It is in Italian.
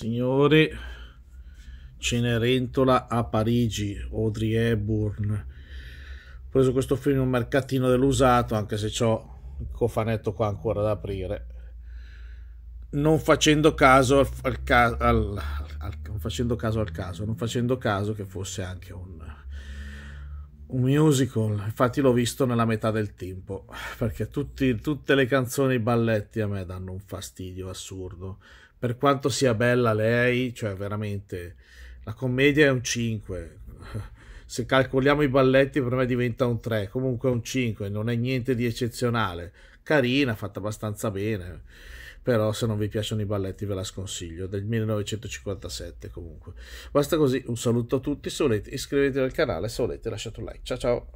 Signori, Cenerentola a Parigi, Audrey Hepburn. Ho preso questo film in un mercatino dell'usato, anche se ho il cofanetto qua ancora da aprire. Non facendo caso al, al, al, al non facendo caso al caso, non facendo caso che fosse anche un un musical, infatti l'ho visto nella metà del tempo, perché tutti, tutte le canzoni balletti a me danno un fastidio assurdo. Per quanto sia bella lei, cioè veramente la commedia è un 5. Se calcoliamo i balletti per me diventa un 3, comunque un 5, non è niente di eccezionale. Carina, fatta abbastanza bene però se non vi piacciono i balletti ve la sconsiglio, del 1957 comunque. Basta così, un saluto a tutti, se volete iscrivetevi al canale, se volete lasciate un like. Ciao ciao!